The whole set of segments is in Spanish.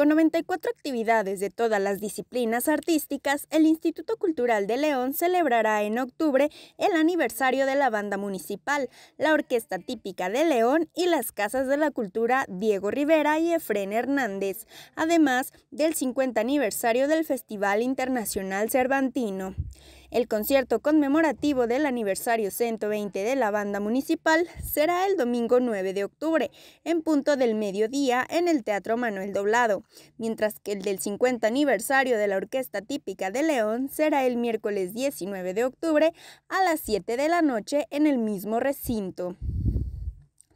Con 94 actividades de todas las disciplinas artísticas, el Instituto Cultural de León celebrará en octubre el aniversario de la banda municipal, la Orquesta Típica de León y las Casas de la Cultura Diego Rivera y Efren Hernández, además del 50 aniversario del Festival Internacional Cervantino. El concierto conmemorativo del aniversario 120 de la banda municipal será el domingo 9 de octubre, en punto del mediodía, en el Teatro Manuel Doblado, mientras que el del 50 aniversario de la Orquesta Típica de León será el miércoles 19 de octubre a las 7 de la noche en el mismo recinto.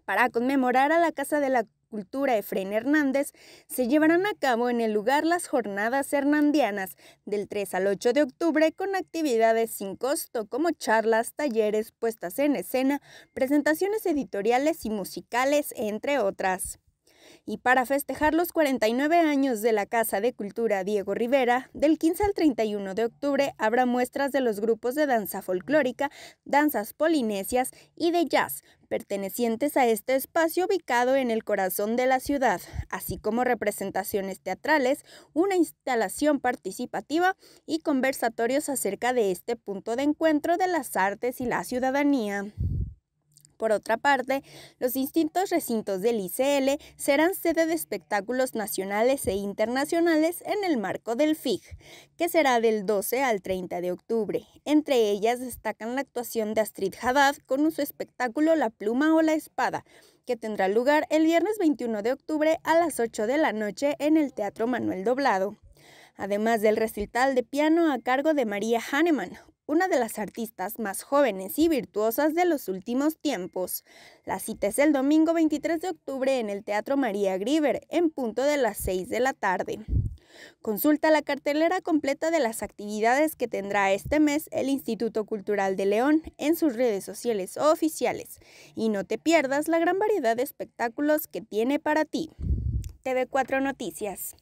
Para conmemorar a la Casa de la Cultura Efrén Hernández, se llevarán a cabo en el lugar las jornadas hernandianas del 3 al 8 de octubre con actividades sin costo como charlas, talleres, puestas en escena, presentaciones editoriales y musicales, entre otras. Y para festejar los 49 años de la Casa de Cultura Diego Rivera, del 15 al 31 de octubre habrá muestras de los grupos de danza folclórica, danzas polinesias y de jazz, pertenecientes a este espacio ubicado en el corazón de la ciudad, así como representaciones teatrales, una instalación participativa y conversatorios acerca de este punto de encuentro de las artes y la ciudadanía. Por otra parte, los distintos recintos del ICL serán sede de espectáculos nacionales e internacionales en el marco del FIG, que será del 12 al 30 de octubre. Entre ellas destacan la actuación de Astrid Haddad con su espectáculo La pluma o la espada, que tendrá lugar el viernes 21 de octubre a las 8 de la noche en el Teatro Manuel Doblado además del recital de piano a cargo de María Hahnemann, una de las artistas más jóvenes y virtuosas de los últimos tiempos. La cita es el domingo 23 de octubre en el Teatro María Griver en punto de las 6 de la tarde. Consulta la cartelera completa de las actividades que tendrá este mes el Instituto Cultural de León en sus redes sociales oficiales y no te pierdas la gran variedad de espectáculos que tiene para ti. TV4 Noticias.